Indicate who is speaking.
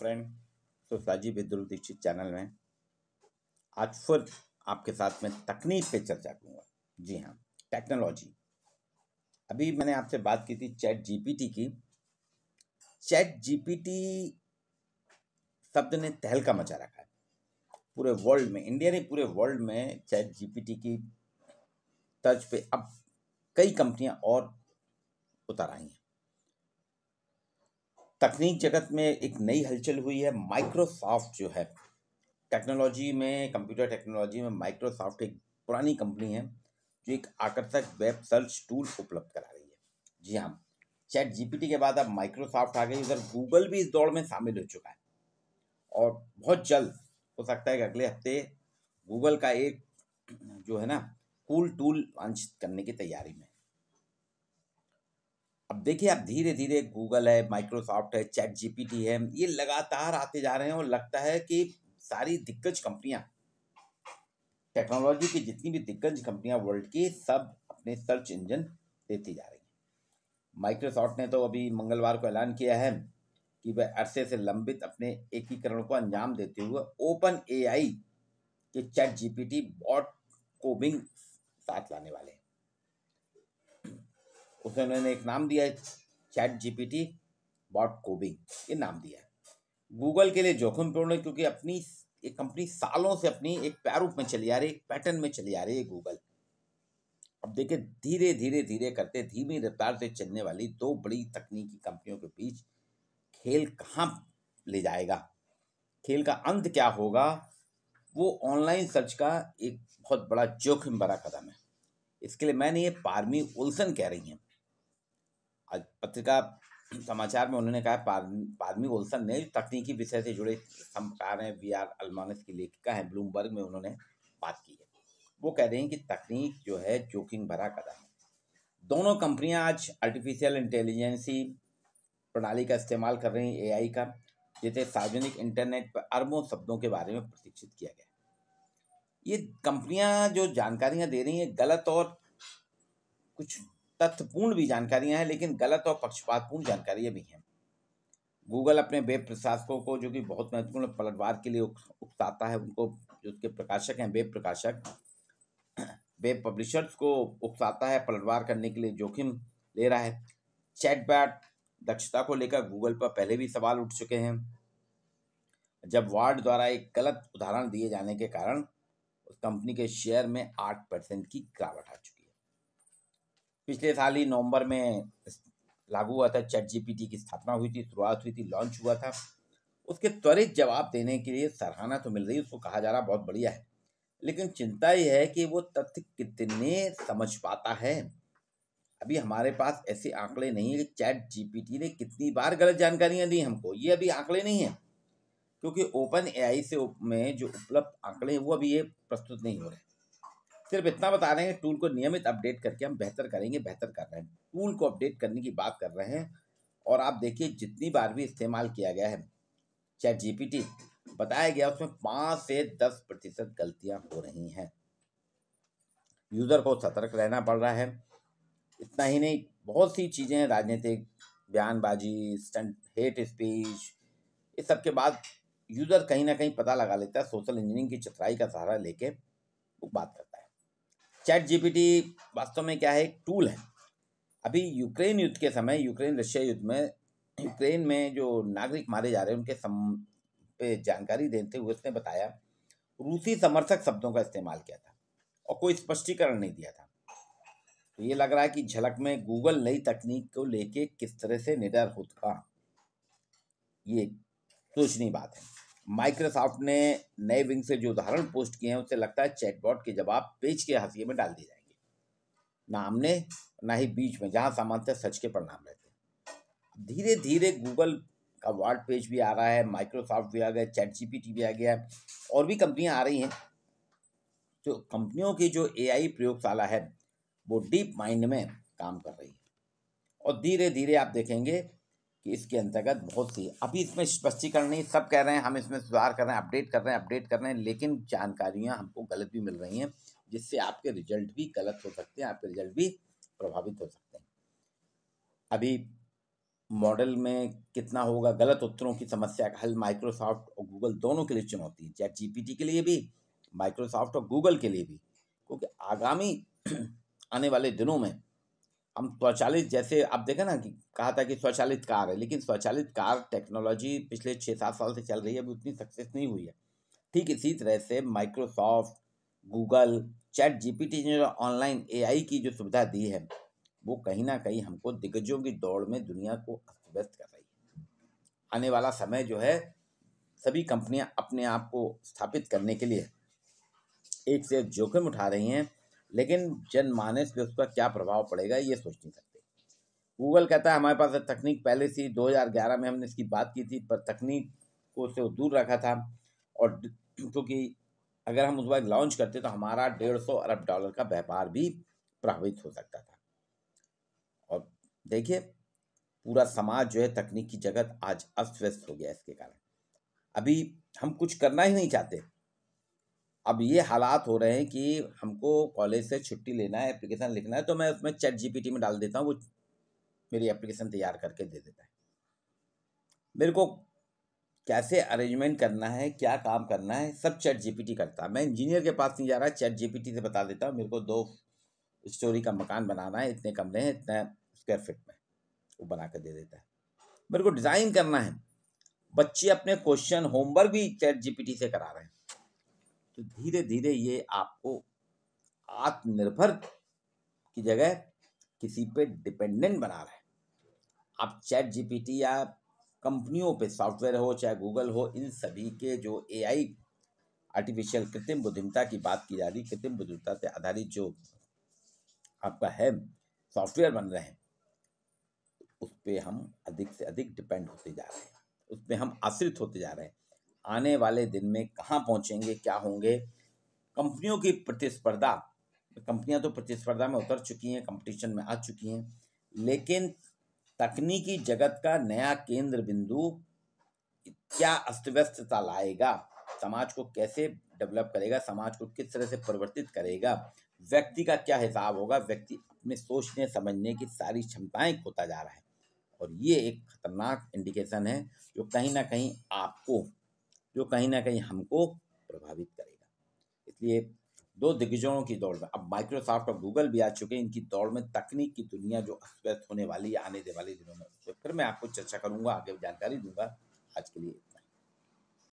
Speaker 1: friend सोसाजी विद्रुल Dikshit channel में आज फिर आपके साथ में तकनीक पे चर्चा करूँगा जी हाँ टेक्नोलॉजी अभी मैंने आपसे बात की थी चैट जीपीटी की चैट जीपीटी शब्द ने तहलका मचा रखा है पूरे वर्ल्ड में इंडिया ने पूरे वर्ल्ड में चैट जीपीटी की तर्ज पे अब कई कंपनियां और उतर आई हैं तकनीक जगत में एक नई हलचल हुई है माइक्रोसॉफ्ट जो है टेक्नोलॉजी में कंप्यूटर टेक्नोलॉजी में माइक्रोसॉफ्ट एक पुरानी कंपनी है जो एक आकर्षक वेब सर्च टूल उपलब्ध करा रही है जी हाँ चैट जीपीटी के बाद अब माइक्रोसॉफ्ट आ गई उधर गूगल भी इस दौड़ में शामिल हो चुका है और बहुत जल्द हो सकता है कि अगले हफ्ते गूगल का एक जो है ना कूल टूल लॉन्च करने की तैयारी में अब देखिए आप धीरे धीरे गूगल है माइक्रोसॉफ्ट है चैट जीपीटी है ये लगातार आते जा रहे हैं और लगता है कि सारी दिग्गज कंपनियां टेक्नोलॉजी की जितनी भी दिग्गज कंपनियां वर्ल्ड की सब अपने सर्च इंजन देती जा रही हैं माइक्रोसॉफ्ट ने तो अभी मंगलवार को ऐलान किया है कि वह अरसे से लंबित अपने एकीकरण को अंजाम देते हुए ओपन एआई के चैट जीपीटी बॉट कोबिंग साथ लाने वाले हैं उसमें उन्होंने एक नाम दिया है चैट जीपीटी बॉट कोबिंग ये नाम दिया है गूगल के लिए जोखिमपूर्ण है क्योंकि अपनी एक कंपनी सालों से अपनी एक प्रारूप में चली आ रही है एक पैटर्न में चली आ रही है गूगल अब देखिए धीरे धीरे धीरे करते धीमी रफ्तार से चलने वाली दो बड़ी तकनीकी कंपनियों के बीच खेल कहाँ ले जाएगा खेल का अंत क्या होगा वो ऑनलाइन सर्च का एक बहुत बड़ा जोखिम भरा कदम है इसके लिए मैंने ये पारमी उल्सन कह रही हैं आज पत्रिका समाचार में उन्होंने कहा पादमी ओल्सन ने तकनीकी विषय से जुड़े समकार हैं वी आर अलमानस की लेखिका हैं ब्लूमबर्ग में उन्होंने बात की है वो कह रहे हैं कि तकनीक जो है जोखिम भरा कदम है दोनों कंपनियां आज आर्टिफिशियल इंटेलिजेंसी प्रणाली का इस्तेमाल कर रही हैं एआई का जिसे सार्वजनिक इंटरनेट पर अरबों शब्दों के बारे में प्रशिक्षित किया गया ये कंपनियां जो जानकारियां दे रही हैं गलत और कुछ तथ्यपूर्ण भी जानकारियां हैं लेकिन गलत और पक्षपातपूर्ण जानकारियां भी हैं गूगल अपने वेब प्रशासकों को जो कि बहुत महत्वपूर्ण पलटवार के लिए उकसाता है उनको जो उसके प्रकाशक हैं वेब प्रकाशक वेब पब्लिशर्स को उकसाता है पलटवार करने के लिए जोखिम ले रहा है चैटबैट दक्षता को लेकर गूगल पर पहले भी सवाल उठ चुके हैं जब वार्ड द्वारा एक गलत उदाहरण दिए जाने के कारण उस कंपनी के शेयर में आठ परसेंट की गिरावट आ चुकी पिछले साल ही नवंबर में लागू हुआ था चैट जीपीटी की स्थापना हुई थी शुरुआत हुई थी लॉन्च हुआ था उसके त्वरित जवाब देने के लिए सराहना तो मिल रही है उसको कहा जा रहा बहुत बढ़िया है लेकिन चिंता यह है कि वो तथ्य कितने समझ पाता है अभी हमारे पास ऐसे आंकड़े नहीं है कि चैट जी ने कितनी बार गलत जानकारियाँ दी हमको ये अभी आंकड़े नहीं हैं क्योंकि ओपन एआई से में जो उपलब्ध आंकड़े हैं वो अभी ये प्रस्तुत नहीं हो रहे सिर्फ इतना बता रहे हैं टूल को नियमित अपडेट करके हम बेहतर करेंगे बेहतर कर रहे हैं टूल को अपडेट करने की बात कर रहे हैं और आप देखिए जितनी बार भी इस्तेमाल किया गया है चैट जीपीटी बताया गया उसमें पाँच से दस प्रतिशत गलतियाँ हो रही हैं यूज़र को सतर्क रहना पड़ रहा है इतना ही नहीं बहुत सी चीज़ें राजनीतिक बयानबाजी स्टंट हेट स्पीच इस सब के बाद यूज़र कहीं ना कहीं पता लगा लेता है सोशल इंजीनियरिंग की चतराई का सहारा लेके वो बात करता है चैट जीपीटी वास्तव में क्या है एक टूल है अभी यूक्रेन युद्ध के समय यूक्रेन रशिया युद्ध में यूक्रेन में जो नागरिक मारे जा रहे हैं उनके सम पे जानकारी देते हुए उसने बताया रूसी समर्थक शब्दों का इस्तेमाल किया था और कोई स्पष्टीकरण नहीं दिया था तो ये लग रहा है कि झलक में गूगल नई तकनीक को लेके किस तरह से निडर होता ये सोचनी बात है माइक्रोसॉफ्ट ने नए विंग से जो उदाहरण पोस्ट किए हैं उससे लगता है चैटबॉट के जवाब पेज के हाशिए में डाल दिए जाएंगे ना आमने ना ही बीच में जहाँ सामान्यतः सच के परिणाम रहते हैं धीरे धीरे गूगल का वर्ड पेज भी आ रहा है माइक्रोसॉफ्ट भी आ गया चैट जीपीटी भी आ गया और भी कंपनियाँ आ रही हैं तो कंपनियों की जो ए प्रयोगशाला है वो डीप माइंड में काम कर रही है और धीरे धीरे आप देखेंगे कि इसके अंतर्गत बहुत सी अभी इसमें स्पष्टीकरण नहीं सब कह रहे हैं हम इसमें सुधार कर रहे हैं अपडेट कर रहे हैं अपडेट कर रहे हैं लेकिन जानकारियां हमको गलत भी मिल रही हैं जिससे आपके रिजल्ट भी गलत हो सकते हैं आपके रिजल्ट भी प्रभावित हो सकते हैं अभी मॉडल में कितना होगा गलत उत्तरों की समस्या का हल माइक्रोसॉफ्ट और गूगल दोनों के लिए चुनौती है चैट जीपीटी के लिए भी माइक्रोसॉफ्ट और गूगल के लिए भी क्योंकि आगामी आने वाले दिनों में हम स्वचालित जैसे आप देखें ना कि कहा था कि स्वचालित कार है लेकिन स्वचालित कार टेक्नोलॉजी पिछले छः सात साल से चल रही है अभी उतनी सक्सेस नहीं हुई है ठीक इसी तरह से माइक्रोसॉफ्ट गूगल चैट जीपीटी ने ऑनलाइन एआई की जो सुविधा दी है वो कहीं ना कहीं हमको दिग्गजों की दौड़ में दुनिया को अस्त व्यस्त कर रही है आने वाला समय जो है सभी कंपनियां अपने आप को स्थापित करने के लिए एक से एक जोखिम उठा रही हैं लेकिन जनमानस पे उसका क्या प्रभाव पड़ेगा ये सोच नहीं सकते गूगल कहता है हमारे पास तकनीक पहले से दो में हमने इसकी बात की थी पर तकनीक को उससे दूर रखा था और क्योंकि अगर हम उस बार लॉन्च करते तो हमारा डेढ़ सौ अरब डॉलर का व्यापार भी प्रभावित हो सकता था और देखिए पूरा समाज जो है तकनीकी जगत आज अस्त व्यस्त हो गया इसके कारण अभी हम कुछ करना ही नहीं चाहते अब ये हालात हो रहे हैं कि हमको कॉलेज से छुट्टी लेना है एप्लीकेशन लिखना है तो मैं उसमें चैट जीपीटी में डाल देता हूँ वो मेरी एप्लीकेशन तैयार करके दे देता है मेरे को कैसे अरेंजमेंट करना है क्या काम करना है सब चैट जीपीटी करता है मैं इंजीनियर के पास नहीं जा रहा चैट जीपीटी से बता देता हूँ मेरे को दो स्टोरी का मकान बनाना है इतने कमरे हैं इतना स्क्वायर फिट में वो बना कर दे देता है मेरे को डिज़ाइन करना है बच्चे अपने क्वेश्चन होमवर्क भी चैट जीपीटी से करा रहे हैं तो धीरे धीरे ये आपको आत्मनिर्भर की जगह किसी पे डिपेंडेंट बना रहे आप चैट जीपीटी या कंपनियों पे सॉफ्टवेयर हो चाहे गूगल हो इन सभी के जो एआई आर्टिफिशियल कृत्रिम बुद्धिमता की बात की जा रही कृत्रिम बुद्धिमता से आधारित जो आपका है सॉफ्टवेयर बन रहे हैं उस पर हम अधिक से अधिक डिपेंड होते जा रहे हैं उस पर हम आश्रित होते जा रहे हैं आने वाले दिन में कहाँ पहुँचेंगे क्या होंगे कंपनियों की प्रतिस्पर्धा कंपनियां तो प्रतिस्पर्धा में उतर चुकी हैं कंपटीशन में आ चुकी हैं लेकिन तकनीकी जगत का नया केंद्र बिंदु क्या अस्त व्यस्तता लाएगा समाज को कैसे डेवलप करेगा समाज को किस तरह से परिवर्तित करेगा व्यक्ति का क्या हिसाब होगा व्यक्ति अपने सोचने समझने की सारी क्षमताएं खोता जा रहा है और ये एक खतरनाक इंडिकेशन है जो कहीं ना कहीं आपको जो कहीं ना कहीं हमको प्रभावित करेगा इसलिए दो दिग्गजों की दौड़ में अब माइक्रोसॉफ्ट और गूगल भी आ चुके हैं इनकी दौड़ में तकनीक की दुनिया जो अस्त होने वाली है आने दे वाले दिनों में तो फिर मैं आपको चर्चा करूंगा आगे जानकारी दूंगा आज के लिए